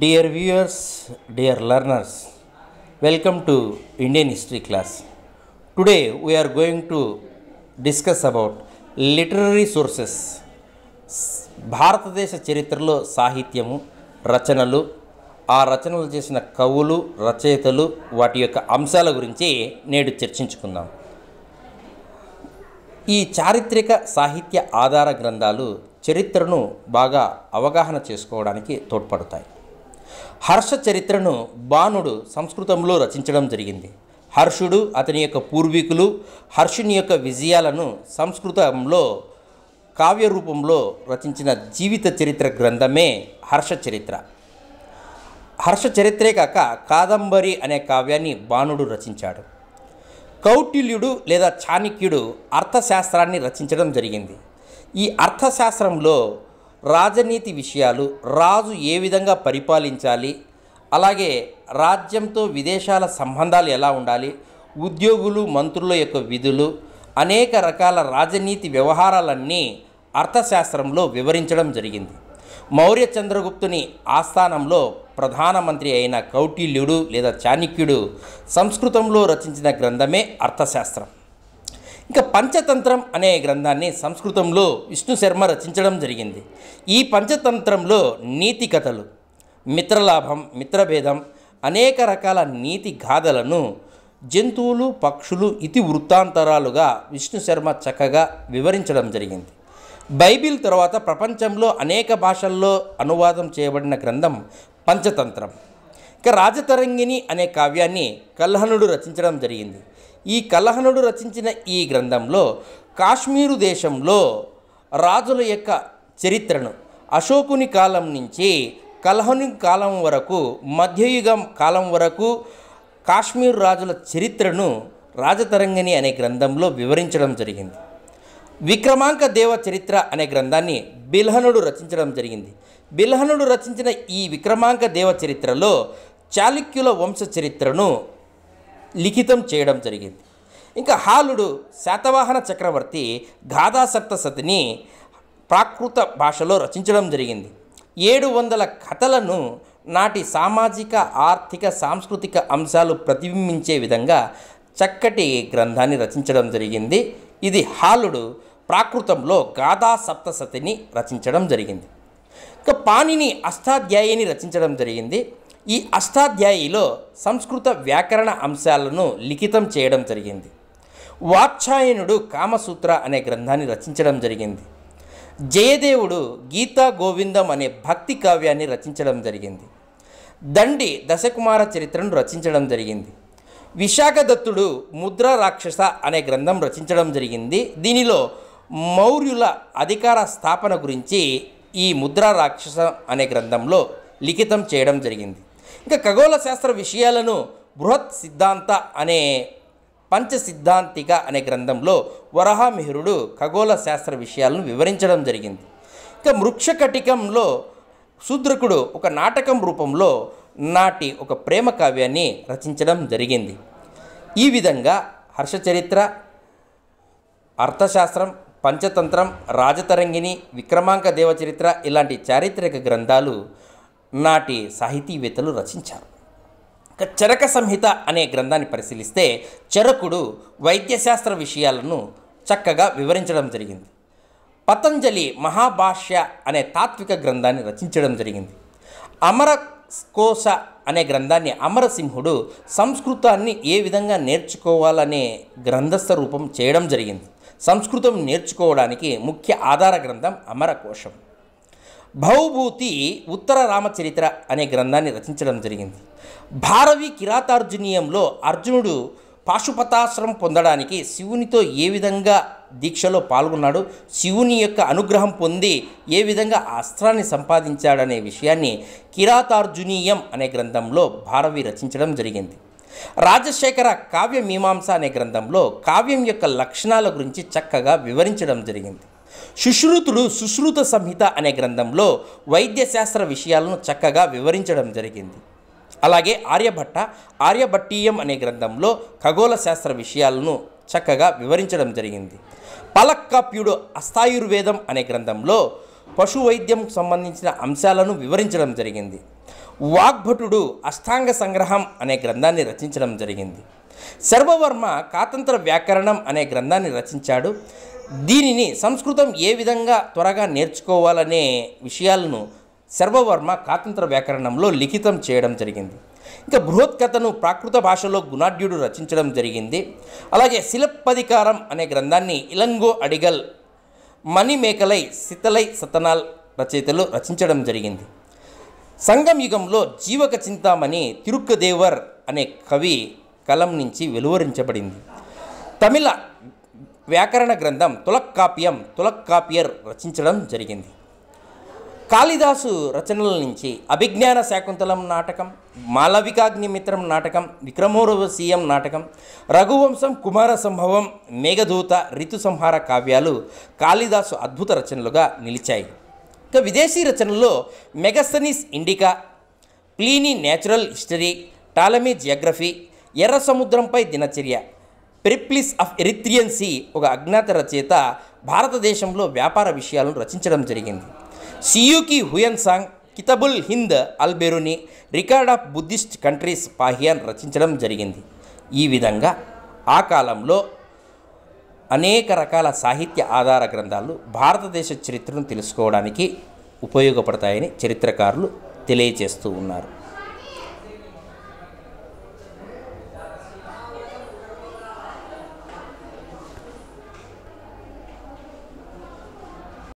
dear viewers dear learners welcome to Indian history class today we're going to discuss about literary sources భారతదేశ చరిత్రలో సాహిత్యము రచనలు ఆ రచనలు చేసిన కవులు రచయితలు వాటి యొక్క అంశాల గురించి నేడు చర్చించుకుందాం ఈ చారిత్రక సాహిత్య ఆధార గ్రంథాలు చరిత్రను బాగా అవగాహన చేసుకోవడానికి తోడ్పడతాయి హర్ష చరిత్రను బాణుడు సంస్కృతంలో రచించడం జరిగింది హర్షుడు అతని యొక్క పూర్వీకులు హర్షుని యొక్క విజయాలను సంస్కృతంలో కావ్య రూపంలో రచించిన జీవిత చరిత్ర గ్రంథమే హర్ష చరిత్ర హర్ష చరిత్రే కాక కాదంబరి అనే కావ్యాన్ని బాణుడు రచించాడు కౌటిల్యుడు లేదా చాణక్యుడు అర్థశాస్త్రాన్ని రచించడం జరిగింది ఈ అర్థశాస్త్రంలో రాజనీతి విషయాలు రాజు ఏ విధంగా పరిపాలించాలి అలాగే రాజ్యంతో విదేశాల సంబంధాలు ఎలా ఉండాలి ఉద్యోగులు మంత్రుల యొక్క విధులు అనేక రకాల రాజనీతి వ్యవహారాలన్నీ అర్థశాస్త్రంలో వివరించడం జరిగింది మౌర్య చంద్రగుప్తుని ఆస్థానంలో ప్రధానమంత్రి అయిన కౌటిల్యుడు లేదా చాణక్యుడు సంస్కృతంలో రచించిన గ్రంథమే అర్థశాస్త్రం ఇంకా పంచతంత్రం అనే గ్రంథాన్ని సంస్కృతంలో విష్ణు శర్మ రచించడం జరిగింది ఈ పంచతంత్రంలో నీతి కథలు మిత్రలాభం మిత్రభేదం అనేక రకాల నీతి గాథలను జంతువులు పక్షులు ఇతి వృత్తాంతరాలుగా విష్ణు శర్మ చక్కగా వివరించడం జరిగింది బైబిల్ తర్వాత ప్రపంచంలో అనేక భాషల్లో అనువాదం చేయబడిన గ్రంథం పంచతంత్రం ఇక రాజతరంగిణి అనే కావ్యాన్ని కల్హనుడు రచించడం జరిగింది ఈ కలహనుడు రచించిన ఈ గ్రంథంలో కాశ్మీరు దేశంలో రాజుల యొక్క చరిత్రను అశోకుని కాలం నుంచి కలహని కాలం వరకు మధ్యయుగం కాలం వరకు కాశ్మీర్ రాజుల చరిత్రను రాజతరంగిణి అనే గ్రంథంలో వివరించడం జరిగింది విక్రమాంక దేవ చరిత్ర అనే గ్రంథాన్ని బిల్హనుడు రచించడం జరిగింది బిల్హనుడు రచించిన ఈ విక్రమాంక దేవ చరిత్రలో చాళుక్యుల వంశ చరిత్రను లిఖితం చేయడం జరిగింది ఇంకా హాలుడు శాతవాహన చక్రవర్తి గాథాసప్త సతిని ప్రాకృత భాషలో రచించడం జరిగింది ఏడు వందల కథలను నాటి సామాజిక ఆర్థిక సాంస్కృతిక అంశాలు ప్రతిబింబించే విధంగా చక్కటి గ్రంథాన్ని రచించడం జరిగింది ఇది హాలుడు ప్రాకృతంలో గాథా సప్తసతిని రచించడం జరిగింది ఇంకా పాణిని అష్టాధ్యాయిని రచించడం జరిగింది ఈ అష్టాధ్యాయిలో సంస్కృత వ్యాకరణ అంశాలను లిఖితం చేయడం జరిగింది వాత్సాయనుడు కామసూత్ర అనే గ్రంథాన్ని రచించడం జరిగింది జయదేవుడు గీతా గోవిందం అనే భక్తి కావ్యాన్ని రచించడం జరిగింది దండి దశకుమార చరిత్రను రచించడం జరిగింది విశాఖదత్తుడు ముద్ర రాక్షస అనే గ్రంథం రచించడం జరిగింది దీనిలో మౌర్యుల అధికార స్థాపన గురించి ఈ ముద్ర రాక్షస అనే గ్రంథంలో లిఖితం చేయడం జరిగింది ఇంకా ఖగోళ శాస్త్ర విషయాలను బృహత్ సిద్ధాంత అనే పంచ సిద్ధాంతిక అనే గ్రంథంలో వరహామిహిరుడు ఖగోళ శాస్త్ర విషయాలను వివరించడం జరిగింది ఇంకా మృక్షకటికంలో శూద్రకుడు ఒక నాటకం రూపంలో నాటి ఒక ప్రేమ కావ్యాన్ని రచించడం జరిగింది ఈ విధంగా హర్షచరిత్ర అర్థశాస్త్రం పంచతంత్రం రాజతరంగిణి విక్రమాంక దేవచరిత్ర ఇలాంటి చారిత్రక గ్రంథాలు నాటి సాహితీవేత్తలు రచించారు ఇక చరక సంహిత అనే గ్రంథాన్ని పరిశీలిస్తే చరకుడు వైద్యశాస్త్ర విషయాలను చక్కగా వివరించడం జరిగింది పతంజలి మహాభాష్య అనే తాత్విక గ్రంథాన్ని రచించడం జరిగింది అమర కోశ అనే గ్రంథాన్ని అమరసింహుడు సంస్కృతాన్ని ఏ విధంగా నేర్చుకోవాలనే గ్రంథస్థ రూపం చేయడం జరిగింది సంస్కృతం నేర్చుకోవడానికి ముఖ్య ఆధార గ్రంథం అమరకోశం భౌభూతి ఉత్తర రామచరిత్ర అనే గ్రంథాన్ని రచించడం జరిగింది భారవి కిరాతార్జునీయంలో అర్జునుడు పాశుపతాశ్రం పొందడానికి శివునితో ఏ విధంగా దీక్షలో పాల్గొన్నాడు శివుని యొక్క అనుగ్రహం పొంది ఏ విధంగా అస్త్రాన్ని సంపాదించాడనే విషయాన్ని కిరాతార్జునీయం అనే గ్రంథంలో భారవి రచించడం జరిగింది రాజశేఖర కావ్య మీమాంస అనే గ్రంథంలో కావ్యం యొక్క లక్షణాల గురించి చక్కగా వివరించడం జరిగింది సుశ్రుతుడు సుశ్రుత సంహిత అనే గ్రంథంలో వైద్యశాస్త్ర విషయాలను చక్కగా వివరించడం జరిగింది అలాగే ఆర్యభట్ట ఆర్యభట్టీయం అనే గ్రంథంలో ఖగోళ శాస్త్ర విషయాలను చక్కగా వివరించడం జరిగింది పలక్కప్యుడు అస్థాయుర్వేదం అనే గ్రంథంలో పశు వైద్యం సంబంధించిన అంశాలను వివరించడం జరిగింది వాగ్భటుడు అష్టాంగ సంగ్రహం అనే గ్రంథాన్ని రచించడం జరిగింది శర్వవర్మ కాతంత్ర వ్యాకరణం అనే గ్రంథాన్ని రచించాడు దీనిని సంస్కృతం ఏ విధంగా త్వరగా నేర్చుకోవాలనే విషయాలను శర్వవర్మ కాతంత్ర వ్యాకరణంలో లిఖితం చేయడం జరిగింది ఇంకా బృహత్ కథను ప్రాకృత భాషలో గుణాఢ్యుడు రచించడం జరిగింది అలాగే శిలప్పధికారం అనే గ్రంథాన్ని ఇలంగో అడిగల్ మణిమేకలై శితలై సతనాల్ రచయితలు రచించడం జరిగింది సంగం యుగంలో జీవక చింతామణి తిరుక్కదేవర్ అనే కవి కలం నుంచి వెలువరించబడింది తమిళ వ్యాకరణ గ్రంథం తులక్కాప్యం తులక్కాప్యర్ రచించడం జరిగింది కాళిదాసు రచనల నుంచి అభిజ్ఞాన శాకుంతలం నాటకం మాలవికాగ్నిమిత్రం నాటకం విక్రమోర్వశీయం నాటకం రఘువంశం కుమార సంభవం మేఘదూత రితు సంహార కావ్యాలు కాళిదాసు అద్భుత రచనలుగా నిలిచాయి ఇక విదేశీ రచనల్లో Megasthenes Indica Pliny Natural History Ptolemy Geography ఎర్ర సముద్రంపై దినచర్య పెరిప్లిస్ ఆఫ్ ఎరిత్రియన్సీ ఒక అజ్ఞాత రచయిత భారతదేశంలో వ్యాపార విషయాలను రచించడం జరిగింది Siyuki Hiuen Tsang Kitabul Hind Alberuni record of Buddhist countries Fahien రచించడం జరిగింది ఈ విధంగా ఆ కాలంలో అనేక రకాల సాహిత్య ఆధార గ్రంథాలు భారతదేశ చరిత్రను తెలుసుకోవడానికి ఉపయోగపడతాయని చరిత్రకారులు తెలియచేస్తూ ఉన్నారు